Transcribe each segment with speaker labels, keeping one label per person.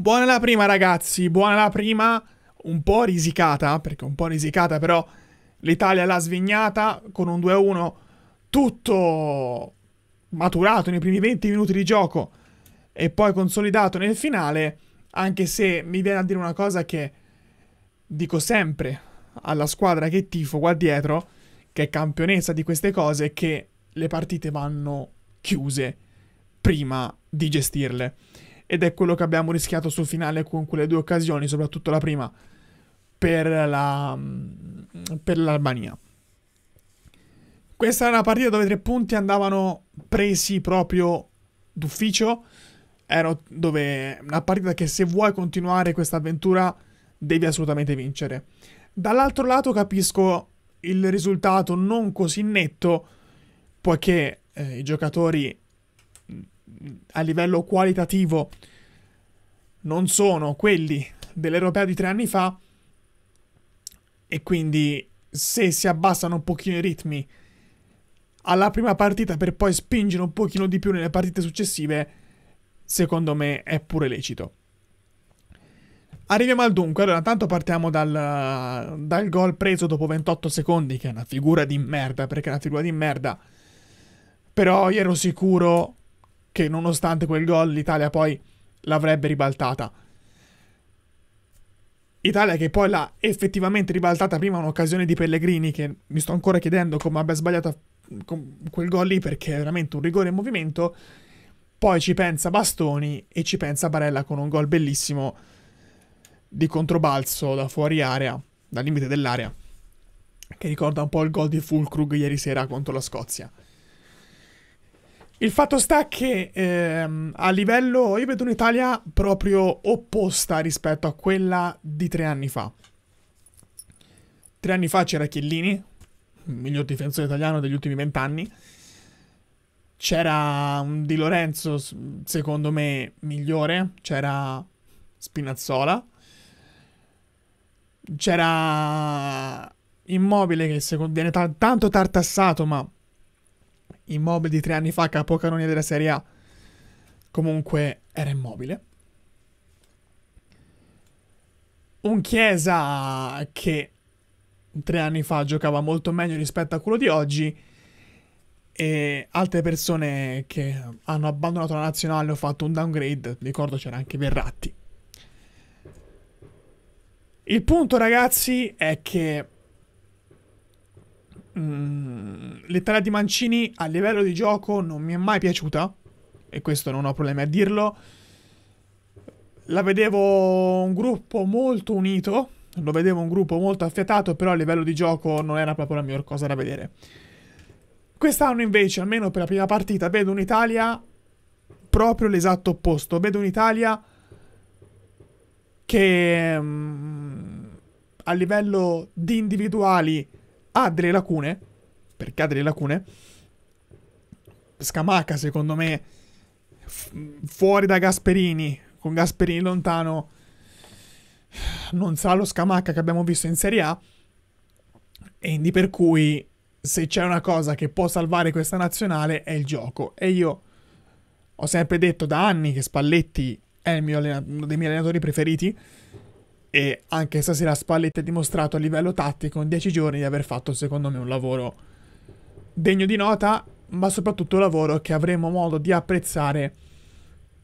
Speaker 1: Buona la prima, ragazzi. Buona la prima. Un po' risicata, perché un po' risicata, però l'Italia l'ha svignata con un 2-1 tutto maturato nei primi 20 minuti di gioco e poi consolidato nel finale, anche se mi viene a dire una cosa che dico sempre alla squadra che tifo qua dietro, che è campionessa di queste cose, che le partite vanno chiuse prima di gestirle ed è quello che abbiamo rischiato sul finale con quelle due occasioni, soprattutto la prima per, la, mm, per l'Albania. Questa era una partita dove i tre punti andavano presi proprio d'ufficio, era dove una partita che se vuoi continuare questa avventura devi assolutamente vincere. Dall'altro lato capisco il risultato non così netto, poiché eh, i giocatori a livello qualitativo non sono quelli dell'Europeo di tre anni fa e quindi se si abbassano un pochino i ritmi alla prima partita per poi spingere un pochino di più nelle partite successive, secondo me è pure lecito. Arriviamo al dunque, allora tanto partiamo dal, dal gol preso dopo 28 secondi, che è una figura di merda, perché è una figura di merda, però io ero sicuro che nonostante quel gol l'Italia poi l'avrebbe ribaltata. Italia che poi l'ha effettivamente ribaltata prima un'occasione di Pellegrini che mi sto ancora chiedendo come abbia sbagliato quel gol lì perché è veramente un rigore in movimento. Poi ci pensa Bastoni e ci pensa Barella con un gol bellissimo di controbalzo da fuori area, dal limite dell'area, che ricorda un po' il gol di Fulkrug ieri sera contro la Scozia. Il fatto sta che ehm, a livello, io vedo un'Italia proprio opposta rispetto a quella di tre anni fa. Tre anni fa c'era Chiellini, il miglior difensore italiano degli ultimi vent'anni. C'era un Di Lorenzo, secondo me, migliore. C'era Spinazzola. C'era Immobile che secondo, viene t- tanto tartassato, ma Immobile di tre anni fa, capocannoniere della Serie A. Comunque era immobile. Un Chiesa che tre anni fa giocava molto meglio rispetto a quello di oggi e altre persone che hanno abbandonato la nazionale hanno fatto un downgrade, ricordo c'era anche Verratti. Il punto ragazzi è che Mm, l'Italia di Mancini a livello di gioco non mi è mai piaciuta, e questo non ho problemi a dirlo. La vedevo un gruppo molto unito, lo vedevo un gruppo molto affiatato, però a livello di gioco non era proprio la miglior cosa da vedere. Quest'anno invece, almeno per la prima partita, vedo un'Italia proprio l'esatto opposto. Vedo un'Italia che mh, mm, a livello di individuali ha delle lacune, perché ha delle lacune, Scamacca, secondo me fuori da Gasperini, con Gasperini lontano, non sarà lo Scamacca che abbiamo visto in Serie A, e quindi per cui se c'è una cosa che può salvare questa nazionale è il gioco. E io ho sempre detto da anni che Spalletti è uno dei miei allenatori preferiti, e anche stasera Spalletti ha dimostrato a livello tattico in 10 giorni di aver fatto secondo me un lavoro degno di nota, ma soprattutto un lavoro che avremo modo di apprezzare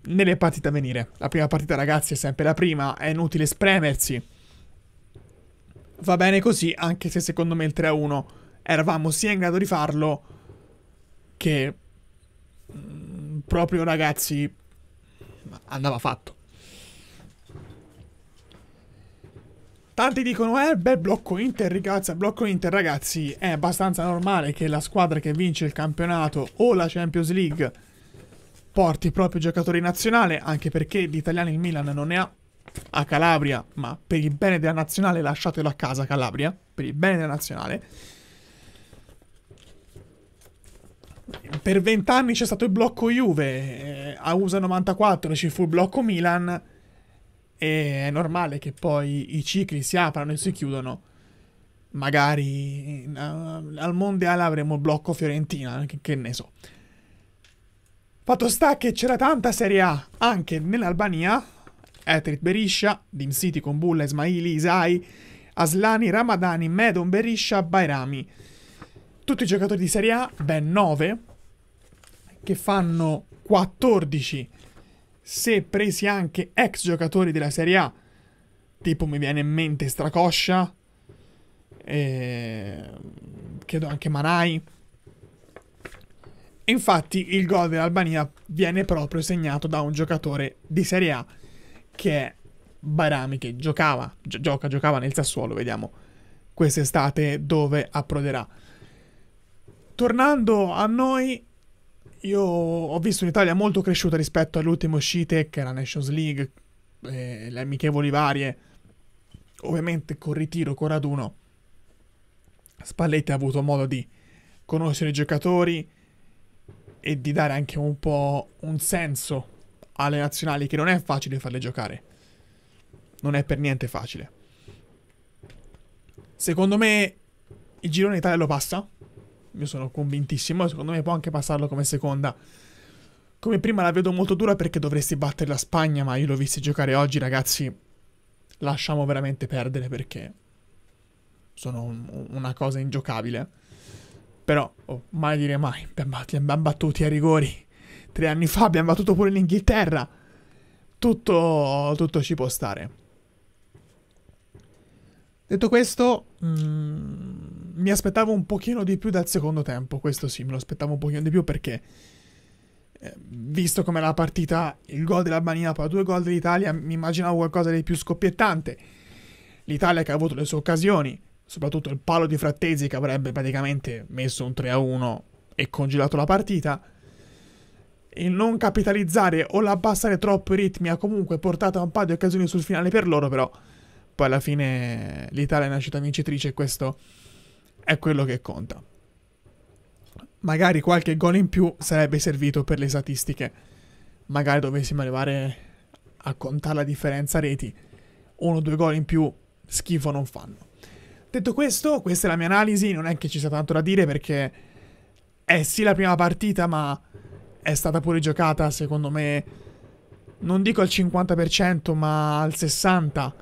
Speaker 1: nelle partite a venire. La prima partita ragazzi è sempre la prima, è inutile spremersi. Va bene così, anche se secondo me il 3-1 eravamo sia in grado di farlo che mm, proprio ragazzi andava fatto. Tanti dicono, eh, beh, blocco Inter, ragazza, blocco Inter, ragazzi, è abbastanza normale che la squadra che vince il campionato o la Champions League porti i propri giocatori nazionale, anche perché di italiani il Milan non ne ha a Calabria, ma per il bene della nazionale lasciatelo a casa Calabria, per il bene della nazionale. Per vent'anni c'è stato il blocco Juve, eh, a USA 94 ci fu il blocco Milan e è normale che poi i cicli si aprano e si chiudono. Magari uh, al mondiale avremo blocco Fiorentina, che, che ne so. Fatto sta che c'era tanta Serie A anche nell'Albania. Etrit Berisha, Dim City con Bulla, Ismaili, Isai, Aslani, Ramadani, Medon, Berisha, Bairami. Tutti i giocatori di Serie A, ben 9, che fanno 14 se presi anche ex giocatori della Serie A, tipo mi viene in mente Stracoscia, e... Ehm, credo anche Manai. Infatti il gol dell'Albania viene proprio segnato da un giocatore di Serie A che è Barami che giocava, gi gioca, giocava nel Sassuolo, vediamo quest'estate dove approderà. Tornando a noi, io ho visto un'Italia molto cresciuta rispetto alle ultime uscite, che era Nations League, eh, le amichevoli varie, ovviamente con ritiro, con raduno. Spalletti ha avuto modo di conoscere i giocatori e di dare anche un po' un senso alle nazionali che non è facile farle giocare. Non è per niente facile. Secondo me il girone Italia lo passa io sono convintissimo, secondo me può anche passarlo come seconda. Come prima la vedo molto dura perché dovresti battere la Spagna, ma io l'ho visto giocare oggi, ragazzi. Lasciamo veramente perdere perché sono un, una cosa ingiocabile. Però, oh, mai dire mai, li abbiamo battuti a rigori. Tre anni fa abbiamo battuto pure l'Inghilterra. Tutto, tutto ci può stare. Detto questo, mh, mm, mi aspettavo un pochino di più dal secondo tempo, questo sì, me lo aspettavo un pochino di più perché, eh, visto come la partita, il gol dell'Albania, poi due gol dell'Italia, mi immaginavo qualcosa di più scoppiettante. L'Italia che ha avuto le sue occasioni, soprattutto il palo di Frattesi che avrebbe praticamente messo un 3-1 e congelato la partita. Il non capitalizzare o l'abbassare troppo i ritmi ha comunque portato a un paio di occasioni sul finale per loro, però poi alla fine l'Italia è nascita vincitrice e questo è quello che conta. Magari qualche gol in più sarebbe servito per le statistiche. Magari dovessimo arrivare a contare la differenza reti. Uno o due gol in più schifo non fanno. Detto questo, questa è la mia analisi, non è che ci sia tanto da dire perché è sì la prima partita, ma è stata pure giocata, secondo me, non dico al 50%, ma al 60%,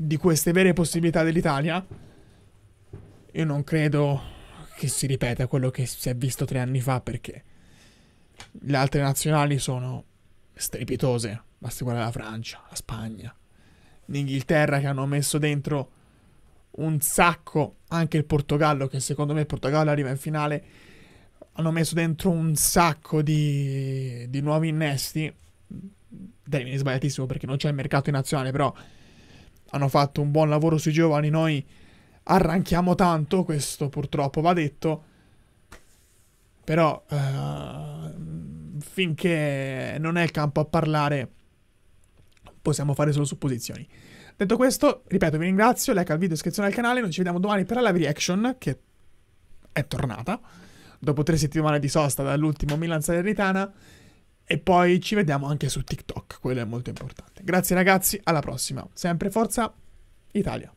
Speaker 1: di queste vere possibilità dell'Italia, io non credo che si ripeta quello che si è visto tre anni fa perché le altre nazionali sono strepitose. Basti guardare la Francia, la Spagna, l'Inghilterra che hanno messo dentro un sacco, anche il Portogallo che secondo me il Portogallo arriva in finale, hanno messo dentro un sacco di, di nuovi innesti. Termine sbagliatissimo perché non c'è il mercato in nazionale, però hanno fatto un buon lavoro sui giovani, noi arranchiamo tanto, questo purtroppo va detto, però uh, finché non è il campo a parlare possiamo fare solo supposizioni. Detto questo, ripeto, vi ringrazio, like al video, iscrizione al canale, noi ci vediamo domani per la live reaction che è tornata dopo tre settimane di sosta dall'ultimo Milan Salernitana. E poi ci vediamo anche su TikTok, quello è molto importante. Grazie ragazzi, alla prossima. Sempre Forza Italia.